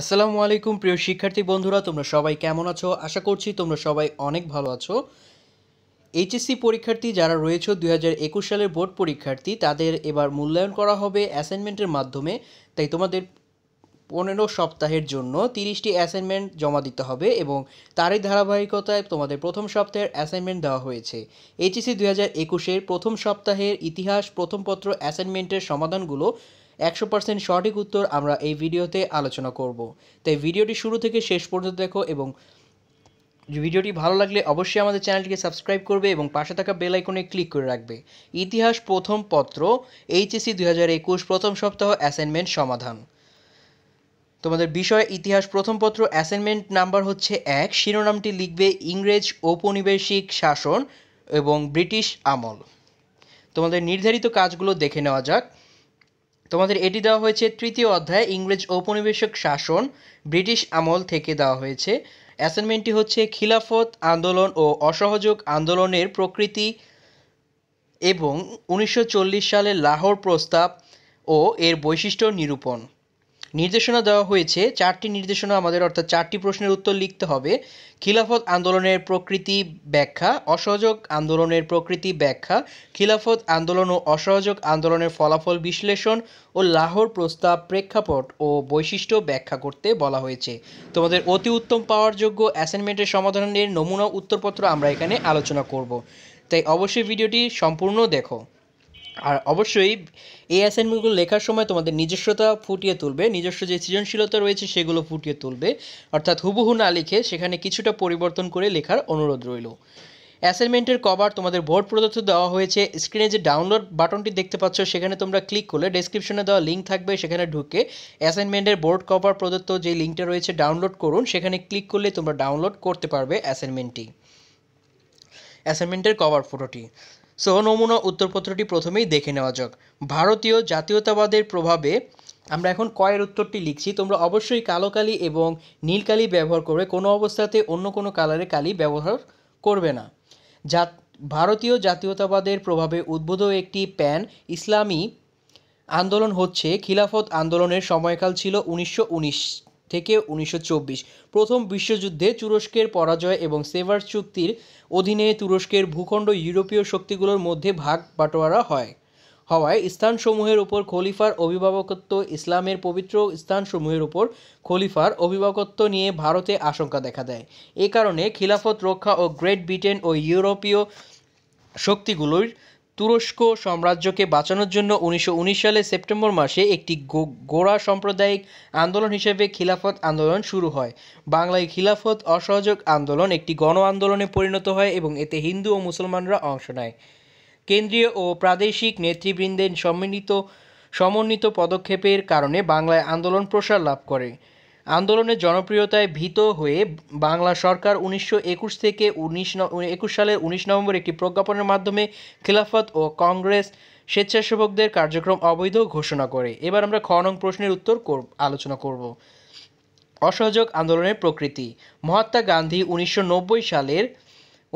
আসসালামু আলাইকুম প্রিয় শিক্ষার্থী বন্ধুরা তোমরা সবাই কেমন আছো আশা করছি তোমরা সবাই অনেক ভালো আছো এইচএসসি পরীক্ষার্থী যারা রয়েছে দুই সালের বোর্ড পরীক্ষার্থী তাদের এবার মূল্যায়ন করা হবে অ্যাসাইনমেন্টের মাধ্যমে তাই তোমাদের পনেরো সপ্তাহের জন্য তিরিশটি অ্যাসাইনমেন্ট জমা দিতে হবে এবং তারই ধারাবাহিকতায় তোমাদের প্রথম সপ্তাহের অ্যাসাইনমেন্ট দেওয়া হয়েছে এইচএসসি দুই হাজার একুশের প্রথম সপ্তাহের ইতিহাস প্রথমপত্র অ্যাসাইনমেন্টের সমাধানগুলো একশো পার্সেন্ট সঠিক উত্তর আমরা এই ভিডিওতে আলোচনা করব তাই ভিডিওটি শুরু থেকে শেষ পর্যন্ত দেখো এবং ভিডিওটি ভালো লাগলে অবশ্যই আমাদের চ্যানেলটিকে সাবস্ক্রাইব করবে এবং পাশে থাকা বেল আইকনে ক্লিক করে রাখবে ইতিহাস প্রথম পত্র এইচএসি দুই হাজার একুশ প্রথম সপ্তাহ অ্যাসাইনমেন্ট সমাধান তোমাদের বিষয় ইতিহাস প্রথম পত্র অ্যাসাইনমেন্ট নাম্বার হচ্ছে এক শিরোনামটি লিখবে ইংরেজ ঔপনিবেশিক শাসন এবং ব্রিটিশ আমল তোমাদের নির্ধারিত কাজগুলো দেখে নেওয়া যাক তোমাদের এটি দেওয়া হয়েছে তৃতীয় অধ্যায় ইংরেজ ঔপনিবেশিক শাসন ব্রিটিশ আমল থেকে দেওয়া হয়েছে অ্যাসাইনমেন্টটি হচ্ছে খিলাফত আন্দোলন ও অসহযোগ আন্দোলনের প্রকৃতি এবং উনিশশো সালের লাহোর প্রস্তাব ও এর বৈশিষ্ট্য নিরূপণ নির্দেশনা দেওয়া হয়েছে চারটি নির্দেশনা আমাদের অর্থাৎ চারটি প্রশ্নের উত্তর লিখতে হবে খিলাফত আন্দোলনের প্রকৃতি ব্যাখ্যা অসহযোগ আন্দোলনের প্রকৃতি ব্যাখ্যা খিলাফত আন্দোলন ও অসহযোগ আন্দোলনের ফলাফল বিশ্লেষণ ও লাহোর প্রস্তাব প্রেক্ষাপট ও বৈশিষ্ট্য ব্যাখ্যা করতে বলা হয়েছে তোমাদের অতি উত্তম পাওয়ার যোগ্য অ্যাসাইনমেন্টের সমাধানের নমুনা উত্তরপত্র আমরা এখানে আলোচনা করব তাই অবশ্যই ভিডিওটি সম্পূর্ণ দেখো আর অবশ্যই এই অ্যাসাইনমেন্টগুলো লেখার সময় তোমাদের নিজস্বতা ফুটিয়ে তুলবে নিজস্ব যে সৃজনশীলতা রয়েছে সেগুলো ফুটিয়ে তুলবে অর্থাৎ হুবহু না লিখে সেখানে কিছুটা পরিবর্তন করে লেখার অনুরোধ রইল অ্যাসাইনমেন্টের কভার তোমাদের বোর্ড প্রদত্ত দেওয়া হয়েছে স্ক্রিনে যে ডাউনলোড বাটনটি দেখতে পাচ্ছ সেখানে তোমরা ক্লিক করলে ডেসক্রিপশনে দেওয়া লিঙ্ক থাকবে সেখানে ঢুকে অ্যাসাইনমেন্টের বোর্ড কভার প্রদত্ত যে লিঙ্কটা রয়েছে ডাউনলোড করুন সেখানে ক্লিক করলে তোমরা ডাউনলোড করতে পারবে অ্যাসাইনমেন্টটি অ্যাসাইনমেন্টের কভার ফটোটি সহ নমুনা উত্তরপত্রটি প্রথমেই দেখে নেওয়া যাক ভারতীয় জাতীয়তাবাদের প্রভাবে আমরা এখন কয়ের উত্তরটি লিখছি তোমরা অবশ্যই কালো কালি এবং নীল কালি ব্যবহার করবে কোনো অবস্থাতে অন্য কোনো কালারে কালি ব্যবহার করবে না জাত ভারতীয় জাতীয়তাবাদের প্রভাবে উদ্ভূত একটি প্যান ইসলামী আন্দোলন হচ্ছে খিলাফত আন্দোলনের সময়কাল ছিল উনিশশো থেকে উনিশশো প্রথম বিশ্বযুদ্ধে তুরস্কের পরাজয় এবং সেভার চুক্তির অধীনে তুরস্কের ভূখণ্ড ইউরোপীয় শক্তিগুলোর মধ্যে ভাগ বাটোয়ারা হয় হওয়ায় স্থানসমূহের উপর খলিফার অভিভাবকত্ব ইসলামের পবিত্র স্থানসমূহের উপর খলিফার অভিভাবকত্ব নিয়ে ভারতে আশঙ্কা দেখা দেয় এ কারণে খিলাফত রক্ষা ও গ্রেট ব্রিটেন ও ইউরোপীয় শক্তিগুলোর তুরস্ক সাম্রাজ্যকে বাঁচানোর জন্য উনিশশো সালে সেপ্টেম্বর মাসে একটি গোড়া সাম্প্রদায়িক আন্দোলন হিসেবে খিলাফত আন্দোলন শুরু হয় বাংলায় খিলাফত অসহযোগ আন্দোলন একটি গণ আন্দোলনে পরিণত হয় এবং এতে হিন্দু ও মুসলমানরা অংশ নেয় কেন্দ্রীয় ও প্রাদেশিক নেতৃবৃন্দের সম্মিলিত সমন্বিত পদক্ষেপের কারণে বাংলায় আন্দোলন প্রসার লাভ করে আন্দোলনের জনপ্রিয়তায় ভীত হয়ে বাংলা সরকার উনিশশো একুশ থেকে উনিশ একুশ সালের উনিশ নভেম্বর একটি প্রজ্ঞাপনের মাধ্যমে খিলাফত ও কংগ্রেস স্বেচ্ছাসেবকদের কার্যক্রম অবৈধ ঘোষণা করে এবার আমরা খনং প্রশ্নের উত্তর আলোচনা করব অসহযোগ আন্দোলনের প্রকৃতি মহাত্মা গান্ধী উনিশশো সালের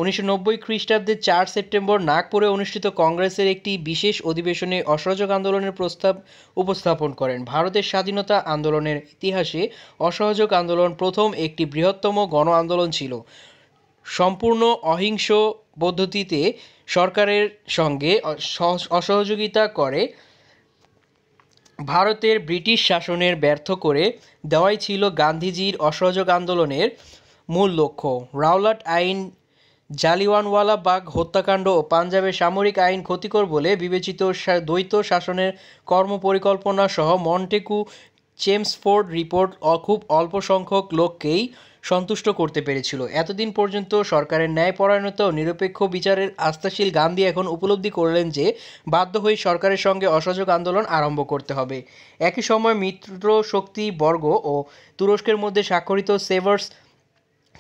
উনিশশো নব্বই খ্রিস্টাব্দে চার সেপ্টেম্বর নাগপুরে অনুষ্ঠিত কংগ্রেসের একটি বিশেষ অধিবেশনে অসহযোগ আন্দোলনের প্রস্তাব উপস্থাপন করেন ভারতের স্বাধীনতা আন্দোলনের ইতিহাসে অসহযোগ আন্দোলন প্রথম একটি বৃহত্তম গণ আন্দোলন ছিল সম্পূর্ণ অহিংস পদ্ধতিতে সরকারের সঙ্গে অসহযোগিতা করে ভারতের ব্রিটিশ শাসনের ব্যর্থ করে দেওয়াই ছিল গান্ধীজির অসহযোগ আন্দোলনের মূল লক্ষ্য রাওলাট আইন জালিওয়ানওয়ালা বাঘ হত্যাকাণ্ড ও পাঞ্জাবে সামরিক আইন ক্ষতিকর বলে বিবেচিত দ্বৈত শাসনের কর্মপরিকল্পনা সহ মন্টেকু চেমসফোর্ড রিপোর্ট খুব অল্প সংখ্যক লোককেই সন্তুষ্ট করতে পেরেছিল এতদিন পর্যন্ত সরকারের ন্যায়পরায়ণতা ও নিরপেক্ষ বিচারের আস্থাশীল গান্ধী এখন উপলব্ধি করলেন যে বাধ্য হয়ে সরকারের সঙ্গে অসহযোগ আন্দোলন আরম্ভ করতে হবে একই সময় মিত্র শক্তি বর্গ ও তুরস্কের মধ্যে স্বাক্ষরিত সেভার্স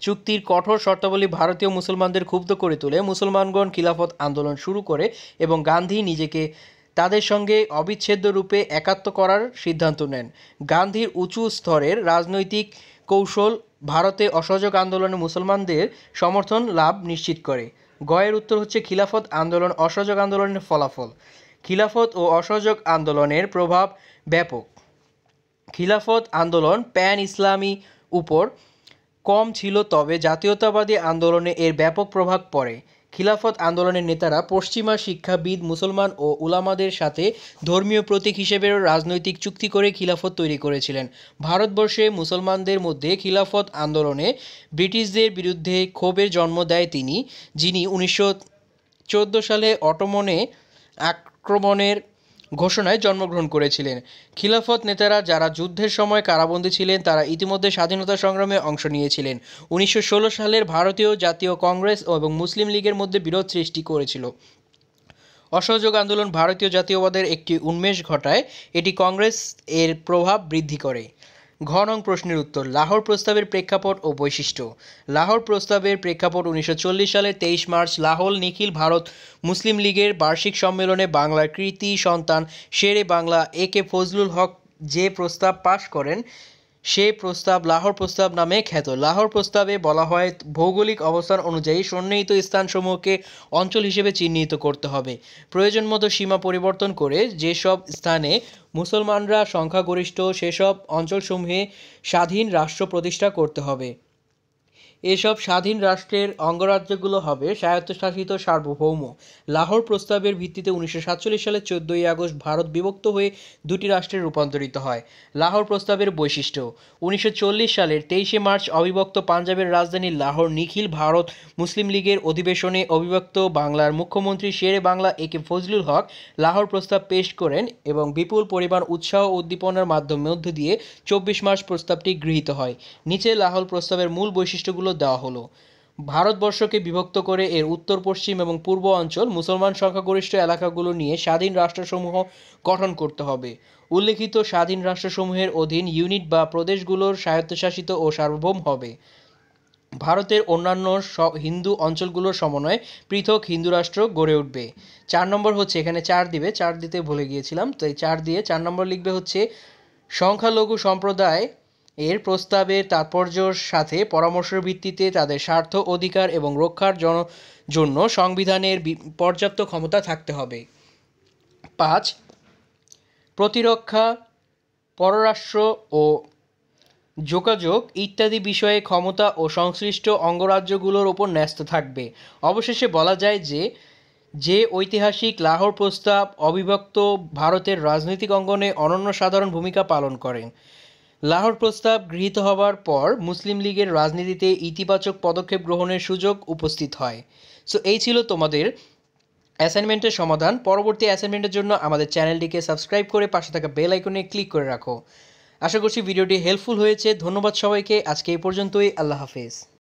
চুক্তির কঠোর শর্তাবলী ভারতীয় মুসলমানদের ক্ষুব্ধ করে তুলে মুসলমানগণ খিলাফত আন্দোলন শুরু করে এবং গান্ধী নিজেকে তাদের সঙ্গে অবিচ্ছেদ্য রূপে একাত্ম করার সিদ্ধান্ত নেন গান্ধীর উঁচু স্তরের রাজনৈতিক কৌশল ভারতে অসহযোগ আন্দোলনে মুসলমানদের সমর্থন লাভ নিশ্চিত করে গয়ের উত্তর হচ্ছে খিলাফত আন্দোলন অসহযোগ আন্দোলনের ফলাফল খিলাফত ও অসহযোগ আন্দোলনের প্রভাব ব্যাপক খিলাফত আন্দোলন প্যান ইসলামী উপর কম ছিল তবে জাতীয়তাবাদী আন্দোলনে এর ব্যাপক প্রভাব পড়ে খিলাফত আন্দোলনের নেতারা পশ্চিমা শিক্ষাবিদ মুসলমান ও উলামাদের সাথে ধর্মীয় প্রতীক হিসেবে রাজনৈতিক চুক্তি করে খিলাফত তৈরি করেছিলেন ভারতবর্ষে মুসলমানদের মধ্যে খিলাফত আন্দোলনে ব্রিটিশদের বিরুদ্ধে ক্ষোভের জন্ম দেয় তিনি যিনি উনিশশো সালে অটোমনে আক্রমণের ঘোষণায় জন্মগ্রহণ করেছিলেন খিলাফত নেতারা যারা যুদ্ধের সময় কারাবন্দী ছিলেন তারা ইতিমধ্যে স্বাধীনতা সংগ্রামে অংশ নিয়েছিলেন উনিশশো সালের ভারতীয় জাতীয় কংগ্রেস এবং মুসলিম লীগের মধ্যে বিরোধ সৃষ্টি করেছিল অসহযোগ আন্দোলন ভারতীয় জাতীয়বাদের একটি উন্মেষ ঘটায় এটি কংগ্রেস এর প্রভাব বৃদ্ধি করে ঘ নং প্রশ্নের উত্তর লাহোর প্রস্তাবের প্রেক্ষাপট ও বৈশিষ্ট্য লাহোর প্রস্তাবের প্রেক্ষাপট উনিশশো সালের তেইশ মার্চ লাহোর নিখিল ভারত মুসলিম লীগের বার্ষিক সম্মেলনে বাংলার কৃতি সন্তান শেরে বাংলা এ কে ফজলুল হক যে প্রস্তাব পাশ করেন সে প্রস্তাব লাহোর প্রস্তাব নামে খ্যাত লাহোর প্রস্তাবে বলা হয় ভৌগোলিক অবস্থান অনুযায়ী সন্নিহিত স্থানসমূহকে অঞ্চল হিসেবে চিহ্নিত করতে হবে প্রয়োজন মতো সীমা পরিবর্তন করে যেসব স্থানে মুসলমানরা সংখ্যাগরিষ্ঠ সেসব অঞ্চলসমূহে স্বাধীন রাষ্ট্র প্রতিষ্ঠা করতে হবে এসব স্বাধীন রাষ্ট্রের অঙ্গরাজ্যগুলো হবে স্বায়ত্তশাসিত সার্বভৌম লাহোর প্রস্তাবের ভিত্তিতে উনিশশো সাতচল্লিশ সালের আগস্ট ভারত বিভক্ত হয়ে দুটি রাষ্ট্রে রূপান্তরিত হয় লাহোর প্রস্তাবের বৈশিষ্ট্য উনিশশো সালের তেইশে মার্চ অবিভক্ত পাঞ্জাবের রাজধানী লাহোর নিখিল ভারত মুসলিম লীগের অধিবেশনে অবিভক্ত বাংলার মুখ্যমন্ত্রী শেরে বাংলা এ কে ফজলুল হক লাহোর প্রস্তাব পেশ করেন এবং বিপুল পরিমাণ উৎসাহ উদ্দীপনার মাধ্যমে মধ্য দিয়ে চব্বিশ মার্চ প্রস্তাবটি গৃহীত হয় নিচে লাহোর প্রস্তাবের মূল বৈশিষ্ট্য বৈশিষ্ট্যগুলো দেওয়া হলো ভারতবর্ষকে বিভক্ত করে এর উত্তর পশ্চিম এবং পূর্ব অঞ্চল মুসলমান সংখ্যাগরিষ্ঠ এলাকাগুলো নিয়ে স্বাধীন রাষ্ট্রসমূহ গঠন করতে হবে উল্লেখিত স্বাধীন রাষ্ট্রসমূহের অধীন ইউনিট বা প্রদেশগুলোর স্বায়ত্তশাসিত ও সার্বভৌম হবে ভারতের অন্যান্য হিন্দু অঞ্চলগুলোর সমন্বয়ে পৃথক হিন্দু রাষ্ট্র গড়ে উঠবে চার নম্বর হচ্ছে এখানে চার দিবে চার দিতে ভুলে গিয়েছিলাম তো এই চার দিয়ে চার নম্বর লিখবে হচ্ছে সংখ্যালঘু সম্প্রদায় এর প্রস্তাবের তাৎপর্যর সাথে পরামর্শের ভিত্তিতে তাদের স্বার্থ অধিকার এবং রক্ষার জন্য সংবিধানের পর্যাপ্ত ক্ষমতা থাকতে হবে পাঁচ প্রতিরক্ষা পররাষ্ট্র ও যোগাযোগ ইত্যাদি বিষয়ে ক্ষমতা ও সংশ্লিষ্ট অঙ্গরাজ্যগুলোর ওপর ন্যস্ত থাকবে অবশেষে বলা যায় যে যে ঐতিহাসিক লাহোর প্রস্তাব অবিভক্ত ভারতের রাজনৈতিক অঙ্গনে অনন্য সাধারণ ভূমিকা পালন করেন লাহোর প্রস্তাব গৃহীত হওয়ার পর মুসলিম লীগের রাজনীতিতে ইতিবাচক পদক্ষেপ গ্রহণের সুযোগ উপস্থিত হয় সো এই ছিল তোমাদের অ্যাসাইনমেন্টের সমাধান পরবর্তী অ্যাসাইনমেন্টের জন্য আমাদের চ্যানেলটিকে সাবস্ক্রাইব করে পাশে থাকা বেল আইকনে ক্লিক করে রাখো আশা করছি ভিডিওটি হেল্পফুল হয়েছে ধন্যবাদ সবাইকে আজকে এই পর্যন্তই আল্লাহ হাফেজ